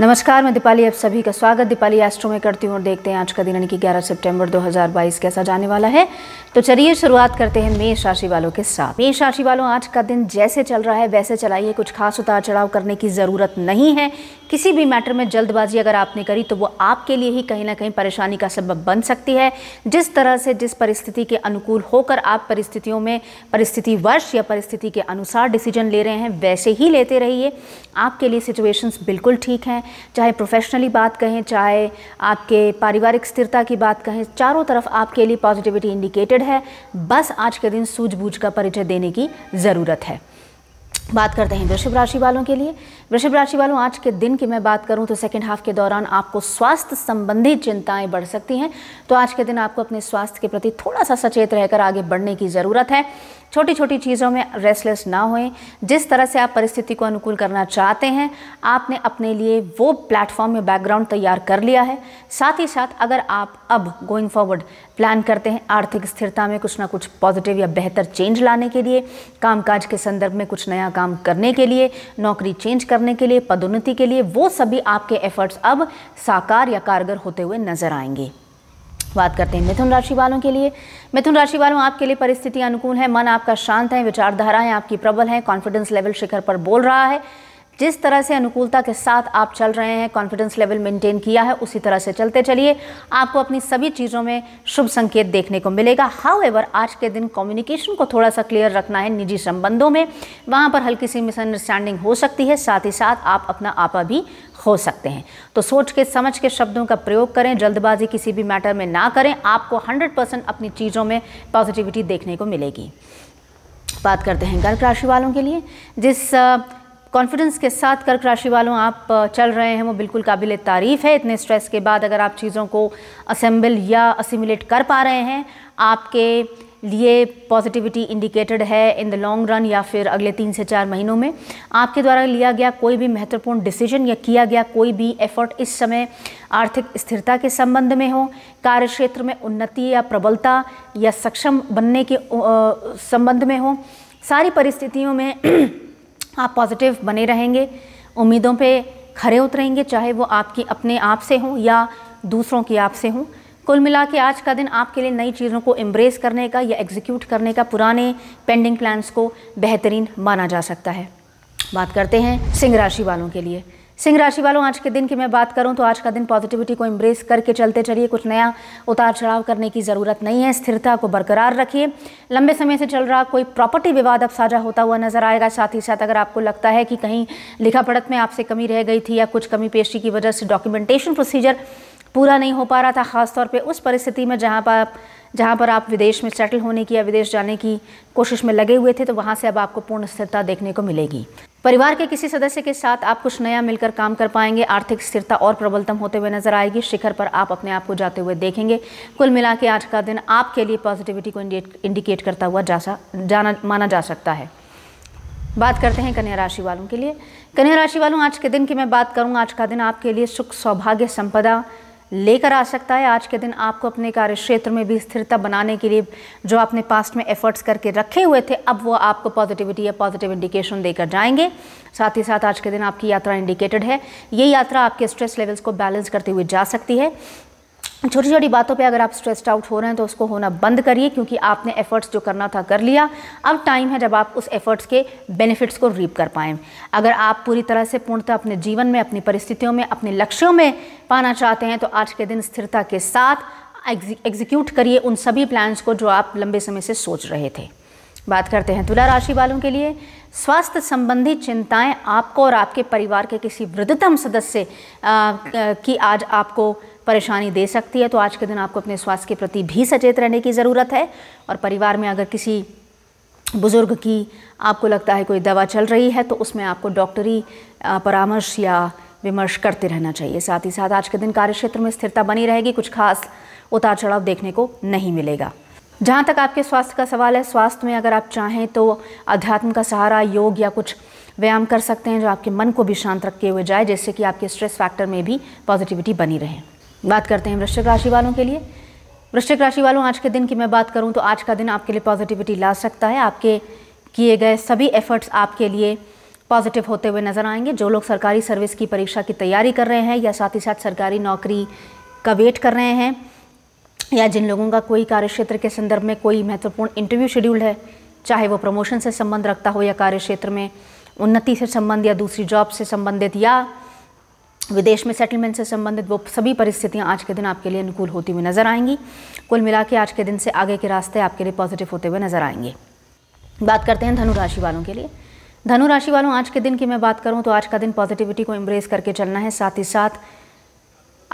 नमस्कार मैं दीपाली आप सभी का स्वागत दीपाली एस्ट्रो में करती हूँ और देखते हैं आज का दिन यानी कि 11 सितंबर 2022 कैसा जाने वाला है तो चलिए शुरुआत करते हैं मेष राशि वालों के साथ मेष राशि वालों आज का दिन जैसे चल रहा है वैसे चलाइए कुछ खास उतार चढ़ाव करने की ज़रूरत नहीं है किसी भी मैटर में जल्दबाजी अगर आपने करी तो वो आपके लिए ही कहीं ना कहीं परेशानी का सबब बन सकती है जिस तरह से जिस परिस्थिति के अनुकूल होकर आप परिस्थितियों में परिस्थिति वर्ष या परिस्थिति के अनुसार डिसीजन ले रहे हैं वैसे ही लेते रहिए आपके लिए सिचुएशंस बिल्कुल ठीक हैं चाहे प्रोफेशनली बात कहें चाहे आपके पारिवारिक स्थिरता की बात कहें चारों तरफ आपके लिए पॉजिटिविटी इंडिकेटेड है बस आज के दिन सूझबूझ का परिचय देने की ज़रूरत है बात करते हैं वृषभ राशि वालों के लिए वृषभ राशि वालों आज के दिन की मैं बात करूं तो सेकंड हाफ के दौरान आपको स्वास्थ्य संबंधी चिंताएं बढ़ सकती हैं तो आज के दिन आपको अपने स्वास्थ्य के प्रति थोड़ा सा सचेत रहकर आगे बढ़ने की ज़रूरत है छोटी छोटी चीज़ों में रेस्टलेस ना होएं जिस तरह से आप परिस्थिति को अनुकूल करना चाहते हैं आपने अपने लिए वो प्लेटफॉर्म या बैकग्राउंड तैयार कर लिया है साथ ही साथ अगर आप अब गोइंग फॉरवर्ड प्लान करते हैं आर्थिक स्थिरता में कुछ ना कुछ पॉजिटिव या बेहतर चेंज लाने के लिए कामकाज के संदर्भ में कुछ नया काम करने के लिए नौकरी चेंज करने के लिए पदोन्नति के लिए वो सभी आपके एफर्ट्स अब साकार या कारगर होते हुए नजर आएंगे बात करते हैं मिथुन राशि वालों के लिए मिथुन राशि वालों आपके लिए परिस्थिति अनुकूल है मन आपका शांत है विचारधाराएं आपकी प्रबल है कॉन्फिडेंस लेवल शिखर पर बोल रहा है जिस तरह से अनुकूलता के साथ आप चल रहे हैं कॉन्फिडेंस लेवल मेंटेन किया है उसी तरह से चलते चलिए आपको अपनी सभी चीज़ों में शुभ संकेत देखने को मिलेगा हाउ आज के दिन कम्युनिकेशन को थोड़ा सा क्लियर रखना है निजी संबंधों में वहाँ पर हल्की सी मिसअंडरस्टैंडिंग हो सकती है साथ ही साथ आप अपना आपा भी हो सकते हैं तो सोच के समझ के शब्दों का प्रयोग करें जल्दबाजी किसी भी मैटर में ना करें आपको 100 परसेंट अपनी चीज़ों में पॉजिटिविटी देखने को मिलेगी बात करते हैं कर्क राशि वालों के लिए जिस कॉन्फिडेंस के साथ कर्क राशि वालों आप चल रहे हैं वो बिल्कुल काबिल तारीफ़ है इतने स्ट्रेस के बाद अगर आप चीज़ों को असेंबल या असिमुलेट कर पा रहे हैं आपके लिए पॉजिटिविटी इंडिकेटेड है इन द लॉन्ग रन या फिर अगले तीन से चार महीनों में आपके द्वारा लिया गया कोई भी महत्वपूर्ण डिसीजन या किया गया कोई भी एफर्ट इस समय आर्थिक स्थिरता के संबंध में हो कार्य क्षेत्र में उन्नति या प्रबलता या सक्षम बनने के संबंध में हो सारी परिस्थितियों में आप पॉजिटिव बने रहेंगे उम्मीदों पे खड़े उतरेंगे चाहे वो आपकी अपने आप से हों या दूसरों की आप से हों कुल मिला के आज का दिन आपके लिए नई चीज़ों को एम्ब्रेस करने का या एग्जीक्यूट करने का पुराने पेंडिंग प्लान्स को बेहतरीन माना जा सकता है बात करते हैं सिंह राशि वालों के लिए सिंह राशि वालों आज के दिन की मैं बात करूं तो आज का दिन पॉजिटिविटी को इम्ब्रेस करके चलते चलिए कुछ नया उतार चढ़ाव करने की ज़रूरत नहीं है स्थिरता को बरकरार रखिए लंबे समय से चल रहा कोई प्रॉपर्टी विवाद अब साझा होता हुआ नजर आएगा साथ ही साथ अगर आपको लगता है कि कहीं लिखा पढ़त में आपसे कमी रह गई थी या कुछ कमी पेशी की वजह से डॉक्यूमेंटेशन प्रोसीजर पूरा नहीं हो पा रहा था ख़ासतौर पर उस परिस्थिति में जहाँ पर आप जहाँ पर आप विदेश में सेटल होने की या विदेश जाने की कोशिश में लगे हुए थे तो वहाँ से अब आपको पूर्ण स्थिरता देखने को मिलेगी परिवार के किसी सदस्य के साथ आप कुछ नया मिलकर काम कर पाएंगे आर्थिक स्थिरता और प्रबलतम होते हुए नजर आएगी शिखर पर आप अपने आप को जाते हुए देखेंगे कुल मिला के आज का दिन आपके लिए पॉजिटिविटी को इंडिकेट करता हुआ जा जाना माना जा सकता है बात करते हैं कन्या राशि वालों के लिए कन्या राशि वालों आज के दिन की मैं बात करूँ आज का दिन आपके लिए सुख सौभाग्य संपदा लेकर आ सकता है आज के दिन आपको अपने कार्य क्षेत्र में भी स्थिरता बनाने के लिए जो आपने पास्ट में एफर्ट्स करके रखे हुए थे अब वो आपको पॉजिटिविटी या पॉजिटिव इंडिकेशन देकर जाएंगे साथ ही साथ आज के दिन आपकी यात्रा इंडिकेटेड है ये यात्रा आपके स्ट्रेस लेवल्स को बैलेंस करते हुए जा सकती है छोटी छोटी बातों पे अगर आप स्ट्रेस्ड आउट हो रहे हैं तो उसको होना बंद करिए क्योंकि आपने एफ़र्ट्स जो करना था कर लिया अब टाइम है जब आप उस एफ़र्ट्स के बेनिफिट्स को रीप कर पाएँ अगर आप पूरी तरह से पूर्णतः अपने जीवन में अपनी परिस्थितियों में अपने लक्ष्यों में पाना चाहते हैं तो आज के दिन स्थिरता के साथ एग्जीक्यूट करिए उन सभी प्लान्स को जो आप लंबे समय से सोच रहे थे बात करते हैं तुला राशि वालों के लिए स्वास्थ्य संबंधी चिंताएं आपको और आपके परिवार के किसी वृद्धतम सदस्य की आज आपको परेशानी दे सकती है तो आज के दिन आपको अपने स्वास्थ्य के प्रति भी सचेत रहने की ज़रूरत है और परिवार में अगर किसी बुज़ुर्ग की आपको लगता है कोई दवा चल रही है तो उसमें आपको डॉक्टरी परामर्श या विमर्श करते रहना चाहिए साथ ही साथ आज के दिन कार्य क्षेत्र में स्थिरता बनी रहेगी कुछ खास उतार चढ़ाव देखने को नहीं मिलेगा जहाँ तक आपके स्वास्थ्य का सवाल है स्वास्थ्य में अगर आप चाहें तो अध्यात्म का सहारा योग या कुछ व्यायाम कर सकते हैं जो आपके मन को भी शांत रखे हुए जाए जिससे कि आपके स्ट्रेस फैक्टर में भी पॉजिटिविटी बनी रहे बात करते हैं वृश्चिक राशि वालों के लिए वृश्चिक राशि वालों आज के दिन की मैं बात करूं तो आज का दिन आपके लिए पॉजिटिविटी ला सकता है आपके किए गए सभी एफर्ट्स आपके लिए पॉजिटिव होते हुए नज़र आएंगे जो लोग सरकारी सर्विस की परीक्षा की तैयारी कर रहे हैं या साथ ही साथ सरकारी नौकरी का वेट कर रहे हैं या जिन लोगों का कोई कार्य क्षेत्र के संदर्भ में कोई महत्वपूर्ण इंटरव्यू शेड्यूल है चाहे वो प्रमोशन से संबंध रखता हो या कार्य क्षेत्र में उन्नति से संबंध या दूसरी जॉब से संबंधित या विदेश में सेटलमेंट से संबंधित वो सभी परिस्थितियां आज के दिन आपके लिए अनुकूल होती हुई नज़र आएंगी कुल मिला के आज के दिन से आगे के रास्ते आपके लिए पॉजिटिव होते हुए नज़र आएंगे बात करते हैं धनु राशि वालों के लिए धनु राशि वालों आज के दिन की मैं बात करूं तो आज का दिन पॉजिटिविटी को एम्ब्रेस करके चलना है साथ ही साथ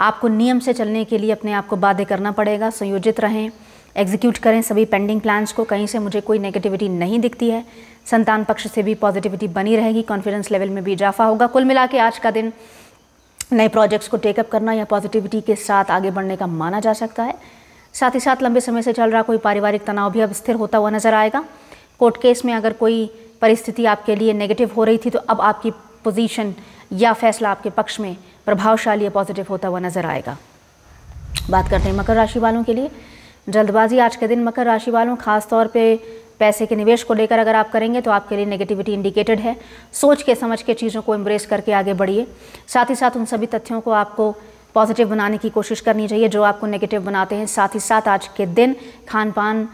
आपको नियम से चलने के लिए अपने आप को बाध्य करना पड़ेगा संयोजित रहें एग्जीक्यूट करें सभी पेंडिंग प्लान्स को कहीं से मुझे कोई नेगेटिविटी नहीं दिखती है संतान पक्ष से भी पॉजिटिविटी बनी रहेगी कॉन्फिडेंस लेवल में भी इजाफा होगा कुल मिला के आज का दिन नए प्रोजेक्ट्स को टेकअप करना या पॉजिटिविटी के साथ आगे बढ़ने का माना जा सकता है साथ ही साथ लंबे समय से चल रहा कोई पारिवारिक तनाव भी अब स्थिर होता हुआ नज़र आएगा कोर्ट केस में अगर कोई परिस्थिति आपके लिए नेगेटिव हो रही थी तो अब आपकी पोजीशन या फैसला आपके पक्ष में प्रभावशाली या पॉजिटिव होता हुआ नज़र आएगा बात करते हैं मकर राशि वालों के लिए जल्दबाजी आज के दिन मकर राशि वालों खासतौर पर पैसे के निवेश को लेकर अगर आप करेंगे तो आपके लिए नेगेटिविटी इंडिकेटेड है सोच के समझ के चीज़ों को एम्ब्रेस करके आगे बढ़िए साथ ही साथ उन सभी तथ्यों को आपको पॉजिटिव बनाने की कोशिश करनी चाहिए जो आपको नेगेटिव बनाते हैं साथ ही साथ आज के दिन खान पान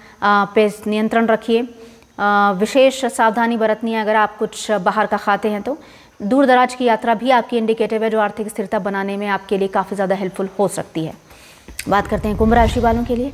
पे नियंत्रण रखिए विशेष सावधानी बरतनी है अगर आप कुछ बाहर का खाते हैं तो दूर दराज की यात्रा भी आपकी इंडिकेटिव है जो आर्थिक स्थिरता बनाने में आपके लिए काफ़ी ज़्यादा हेल्पफुल हो सकती है बात करते हैं कुंभ राशि वालों के लिए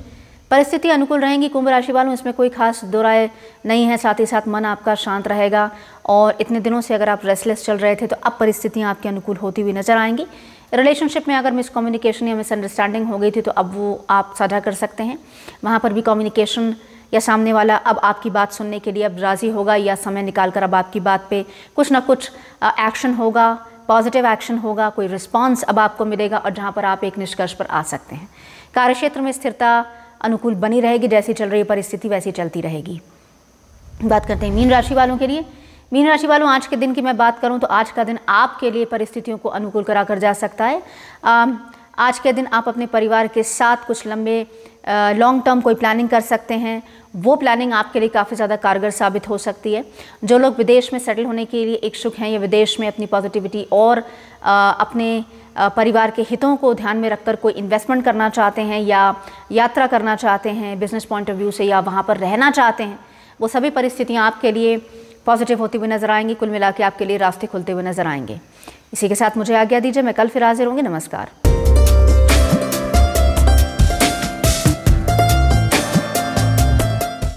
परिस्थिति अनुकूल रहेंगी कुंभ राशि वालों इसमें कोई खास दो राय नहीं है साथ ही साथ मन आपका शांत रहेगा और इतने दिनों से अगर आप रेस्टलेस चल रहे थे तो अब परिस्थितियाँ आपके अनुकूल होती हुई नजर आएंगी रिलेशनशिप में अगर मिसकम्युनिकेशन या मिसअंडरस्टैंडिंग हो गई थी तो अब वो आप साझा कर सकते हैं वहाँ पर भी कम्युनिकेशन या सामने वाला अब आपकी बात सुनने के लिए अब राज़ी होगा या समय निकाल कर अब आपकी बात पे कुछ ना कुछ एक्शन होगा पॉजिटिव एक्शन होगा कोई रिस्पांस अब आपको मिलेगा और जहाँ पर आप एक निष्कर्ष पर आ सकते हैं कार्यक्षेत्र में स्थिरता अनुकूल बनी रहेगी जैसी चल रही परिस्थिति वैसी चलती रहेगी बात करते हैं मीन राशि वालों के लिए मीन राशि वालों आज के दिन की मैं बात करूं तो आज का दिन आपके लिए परिस्थितियों को अनुकूल करा कर जा सकता है आ, आज के दिन आप अपने परिवार के साथ कुछ लंबे लॉन्ग टर्म कोई प्लानिंग कर सकते हैं वो प्लानिंग आपके लिए काफ़ी ज़्यादा कारगर साबित हो सकती है जो लोग विदेश में सेटल होने के लिए इच्छुक हैं या विदेश में अपनी पॉजिटिविटी और आ, अपने आ, परिवार के हितों को ध्यान में रखकर कोई इन्वेस्टमेंट करना चाहते हैं या यात्रा करना चाहते हैं बिजनेस पॉइंट ऑफ व्यू से या वहाँ पर रहना चाहते हैं वो सभी परिस्थितियाँ आपके लिए पॉजिटिव होती हुई नज़र आएंगी कुल मिला आपके लिए रास्ते खुलते हुए नज़र आएंगे इसी के साथ मुझे आज्ञा दीजिए मैं कल फिर हाजिर होंगी नमस्कार